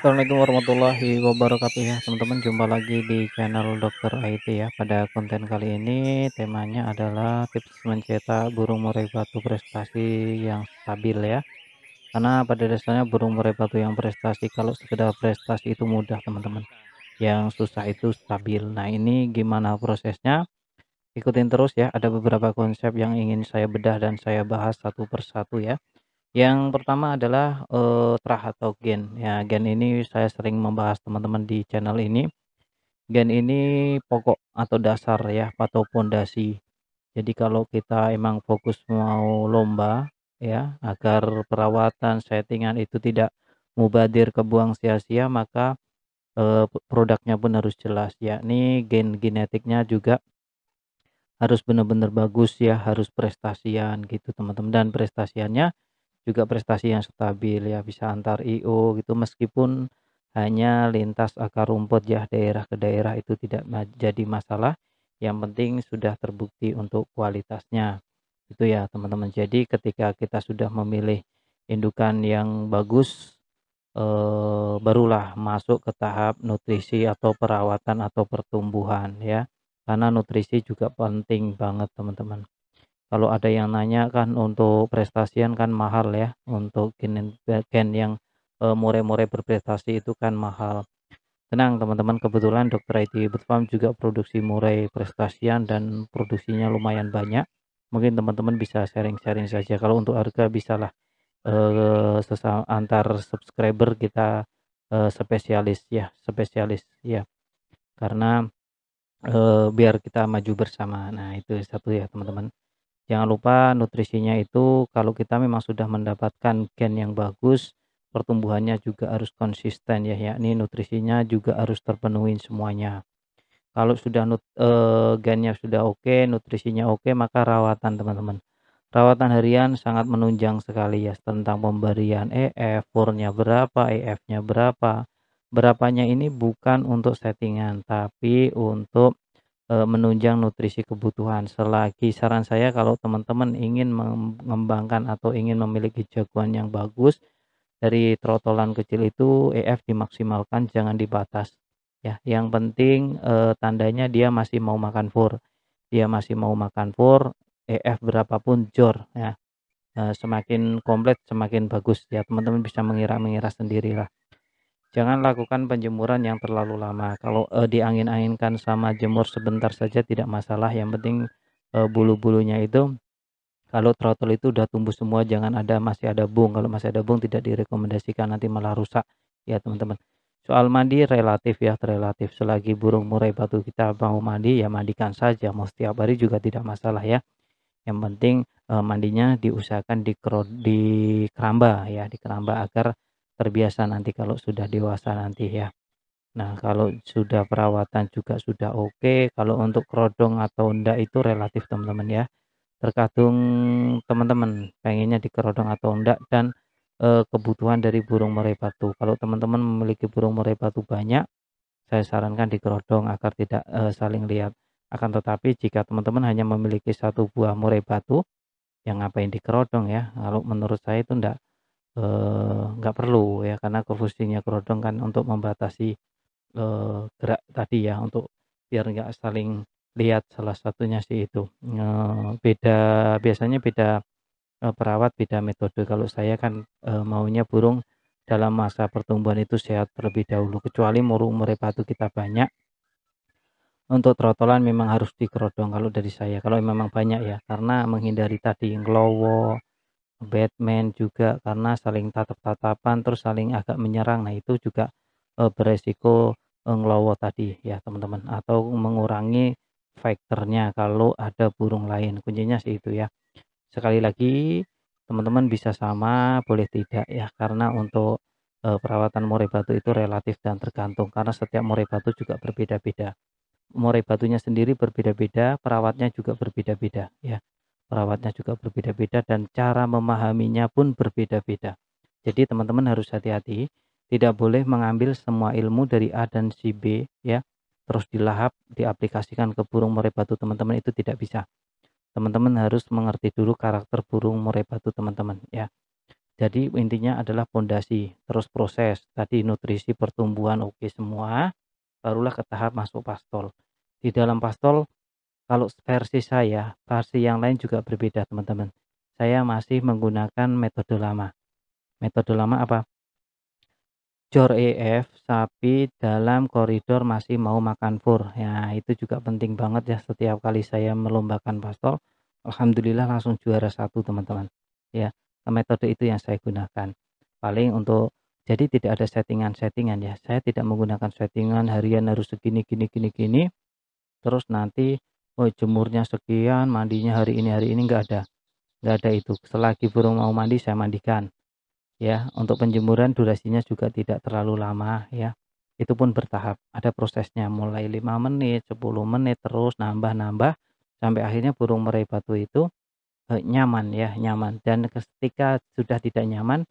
Assalamualaikum warahmatullahi wabarakatuh ya teman-teman jumpa lagi di channel dokter IT ya pada konten kali ini temanya adalah tips mencetak burung murai batu prestasi yang stabil ya karena pada dasarnya burung murai batu yang prestasi kalau sekedar prestasi itu mudah teman-teman yang susah itu stabil nah ini gimana prosesnya ikutin terus ya ada beberapa konsep yang ingin saya bedah dan saya bahas satu persatu ya yang pertama adalah, uh, eh, trah atau gen. Ya, gen ini saya sering membahas teman-teman di channel ini. Gen ini pokok atau dasar ya, atau pondasi. Jadi kalau kita emang fokus mau lomba ya, agar perawatan, settingan itu tidak mubadir kebuang sia-sia, maka, eh, produknya pun harus jelas, yakni gen genetiknya juga harus benar-benar bagus ya, harus prestasian gitu teman-teman, dan prestasiannya juga prestasi yang stabil ya bisa antar IO gitu meskipun hanya lintas akar rumput ya daerah ke daerah itu tidak jadi masalah yang penting sudah terbukti untuk kualitasnya itu ya teman-teman jadi ketika kita sudah memilih indukan yang bagus eh, barulah masuk ke tahap nutrisi atau perawatan atau pertumbuhan ya karena nutrisi juga penting banget teman-teman kalau ada yang nanya kan untuk prestasian kan mahal ya untuk gen gen yang eh, murai-murai berprestasi itu kan mahal tenang teman-teman kebetulan dokter IT Bootfarm juga produksi murai prestasian dan produksinya lumayan banyak mungkin teman-teman bisa sharing-sharing saja kalau untuk harga bisalah uh, eh, sesama antar subscriber kita eh, spesialis ya spesialis ya karena biar kita maju bersama nah itu satu ya teman-teman jangan lupa nutrisinya itu kalau kita memang sudah mendapatkan gen yang bagus pertumbuhannya juga harus konsisten ya yakni nutrisinya juga harus terpenuhi semuanya kalau sudah nut, e, gennya sudah oke okay, nutrisinya oke okay, maka rawatan teman-teman rawatan harian sangat menunjang sekali ya tentang pemberian EF berapa EF-nya berapa berapanya ini bukan untuk settingan tapi untuk Eh, menunjang nutrisi kebutuhan. Selagi saran saya kalau teman-teman ingin mengembangkan atau ingin memiliki jagoan yang bagus dari trotolan kecil itu EF dimaksimalkan jangan dibatas. Ya, yang penting e, tandanya dia masih mau makan fur. Dia masih mau makan fur, EF berapapun jor ya. E, semakin komplit semakin bagus ya teman-teman bisa mengira-mengira sendirilah. Jangan lakukan penjemuran yang terlalu lama. Kalau eh, diangin-anginkan sama jemur sebentar saja tidak masalah. Yang penting eh, bulu-bulunya itu kalau trotol itu udah tumbuh semua jangan ada masih ada bung. Kalau masih ada bung tidak direkomendasikan nanti malah rusak ya teman-teman. Soal mandi relatif ya relatif. Selagi burung murai batu kita mau mandi ya mandikan saja. Mau setiap hari juga tidak masalah ya. Yang penting eh, mandinya diusahakan di, di keramba ya di keramba agar terbiasa nanti kalau sudah dewasa nanti ya Nah kalau sudah perawatan juga sudah oke okay. kalau untuk kerodong atau enggak itu relatif teman-teman ya terkadung teman-teman pengennya di kerodong atau enggak dan e, kebutuhan dari burung murai batu kalau teman-teman memiliki burung murai batu banyak saya sarankan di kerodong agar tidak e, saling lihat akan tetapi jika teman-teman hanya memiliki satu buah murai batu yang ngapain kerodong ya kalau menurut saya itu enggak Eh, nggak perlu ya karena fungsinya kerodong kan untuk membatasi eh, gerak tadi ya untuk biar nggak saling lihat salah satunya sih itu eh, beda biasanya beda eh, perawat beda metode kalau saya kan maunya burung dalam masa pertumbuhan itu sehat terlebih dahulu kecuali murung merepatu batu kita banyak untuk trotolan memang harus dikerodong kalau dari saya kalau memang banyak ya karena menghindari tadi nglowo Batman juga karena saling tatap-tatapan terus saling agak menyerang nah itu juga uh, beresiko eh, ngelowo tadi ya teman-teman atau mengurangi faktornya kalau ada burung lain kuncinya sih itu ya sekali lagi teman-teman bisa sama boleh tidak ya karena untuk uh, perawatan murai batu itu relatif dan tergantung karena setiap murai batu juga berbeda-beda murai batunya sendiri berbeda-beda perawatnya juga berbeda-beda ya perawatnya juga berbeda-beda dan cara memahaminya pun berbeda-beda. Jadi teman-teman harus hati-hati, tidak boleh mengambil semua ilmu dari A dan si B ya, terus dilahap, diaplikasikan ke burung murai batu teman-teman itu tidak bisa. Teman-teman harus mengerti dulu karakter burung murai batu teman-teman ya. Jadi intinya adalah fondasi, terus proses. Tadi nutrisi pertumbuhan oke okay semua, barulah ke tahap masuk pastol. Di dalam pastol kalau versi saya, versi yang lain juga berbeda teman-teman. Saya masih menggunakan metode lama. Metode lama apa? Jor EF sapi dalam koridor masih mau makan fur. Ya, itu juga penting banget ya setiap kali saya melombakan pastol. Alhamdulillah langsung juara satu teman-teman. Ya, metode itu yang saya gunakan. Paling untuk jadi tidak ada settingan-settingan ya. Saya tidak menggunakan settingan harian harus segini gini gini gini. Terus nanti oh jemurnya sekian mandinya hari ini hari ini enggak ada enggak ada itu selagi burung mau mandi saya mandikan ya untuk penjemuran durasinya juga tidak terlalu lama ya itu pun bertahap ada prosesnya mulai lima menit 10 menit terus nambah-nambah sampai akhirnya burung meraih batu itu eh, nyaman ya nyaman dan ketika sudah tidak nyaman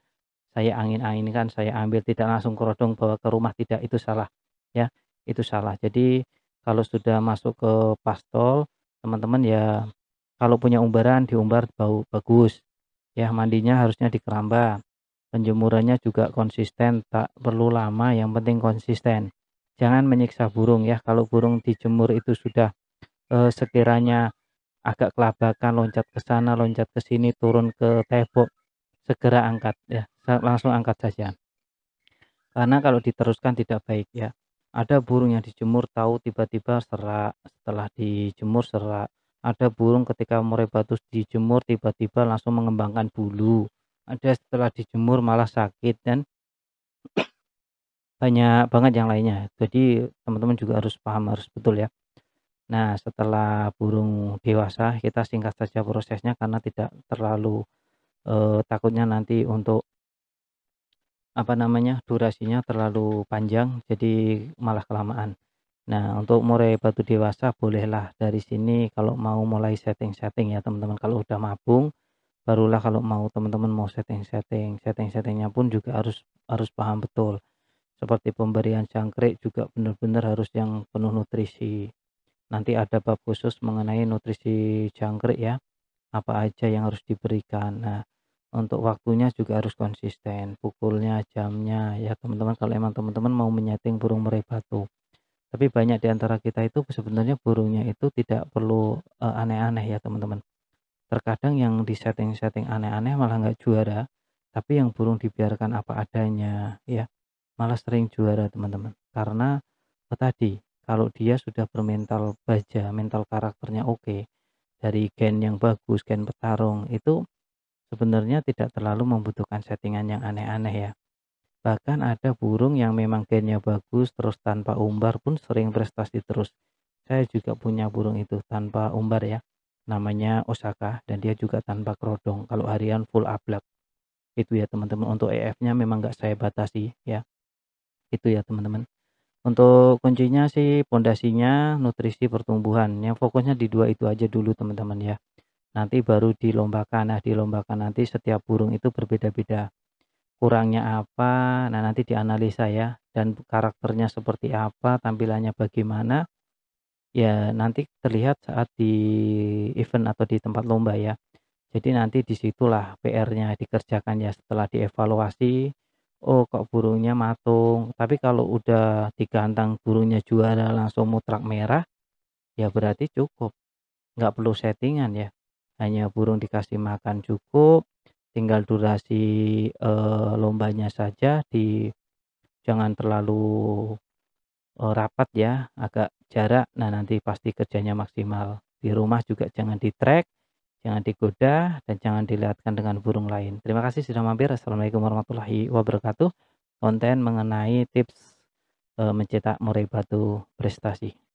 saya angin-anginkan saya ambil tidak langsung kerodong bawa ke rumah tidak itu salah ya itu salah jadi kalau sudah masuk ke pastol, teman-teman ya kalau punya umbaran diumbar bau bagus. Ya, mandinya harusnya di keramba. Penjemurannya juga konsisten, tak perlu lama, yang penting konsisten. Jangan menyiksa burung ya. Kalau burung dijemur itu sudah eh, sekiranya agak kelabakan, loncat ke sana, loncat ke sini, turun ke tebok segera angkat ya, langsung angkat saja. Karena kalau diteruskan tidak baik ya. Ada burung yang dijemur tahu tiba-tiba serak, setelah dijemur serak. Ada burung ketika murai batus dijemur tiba-tiba langsung mengembangkan bulu. Ada setelah dijemur malah sakit dan banyak banget yang lainnya. Jadi teman-teman juga harus paham harus betul ya. Nah, setelah burung dewasa kita singkat saja prosesnya karena tidak terlalu eh, takutnya nanti untuk apa namanya, durasinya terlalu panjang jadi malah kelamaan. Nah, untuk murai batu dewasa bolehlah dari sini kalau mau mulai setting-setting ya teman-teman. Kalau udah mabung barulah kalau mau teman-teman mau setting-setting. Setting-settingnya pun juga harus harus paham betul. Seperti pemberian jangkrik juga benar-benar harus yang penuh nutrisi. Nanti ada bab khusus mengenai nutrisi jangkrik ya. Apa aja yang harus diberikan. Nah, untuk waktunya juga harus konsisten pukulnya jamnya ya teman-teman kalau emang teman-teman mau menyeting burung merai batu tapi banyak di antara kita itu sebenarnya burungnya itu tidak perlu eh, aneh-aneh uh, ya teman-teman terkadang yang di setting-setting aneh-aneh malah nggak juara tapi yang burung dibiarkan apa adanya ya malah sering juara teman-teman karena oh, tadi kalau dia sudah bermental baja mental karakternya oke okay, dari gen yang bagus gen petarung itu sebenarnya tidak terlalu membutuhkan settingan yang aneh-aneh ya. Bahkan ada burung yang memang gennya bagus terus tanpa umbar pun sering prestasi terus. Saya juga punya burung itu tanpa umbar ya. Namanya Osaka dan dia juga tanpa kerodong kalau harian full ablak. Itu ya teman-teman untuk EF-nya memang nggak saya batasi ya. Itu ya teman-teman. Untuk kuncinya sih pondasinya, nutrisi pertumbuhan yang fokusnya di dua itu aja dulu teman-teman ya nanti baru dilombakan nah dilombakan nanti setiap burung itu berbeda-beda kurangnya apa nah nanti dianalisa ya dan karakternya seperti apa tampilannya bagaimana ya nanti terlihat saat di event atau di tempat lomba ya jadi nanti disitulah PR-nya dikerjakan ya setelah dievaluasi oh kok burungnya matung tapi kalau udah digantang burungnya juara langsung mutrak merah ya berarti cukup nggak perlu settingan ya hanya burung dikasih makan cukup tinggal durasi e, lombanya saja di jangan terlalu e, rapat ya agak jarak nah nanti pasti kerjanya maksimal di rumah juga jangan di track jangan digoda dan jangan dilihatkan dengan burung lain terima kasih sudah mampir assalamualaikum warahmatullahi wabarakatuh konten mengenai tips e, mencetak murai batu prestasi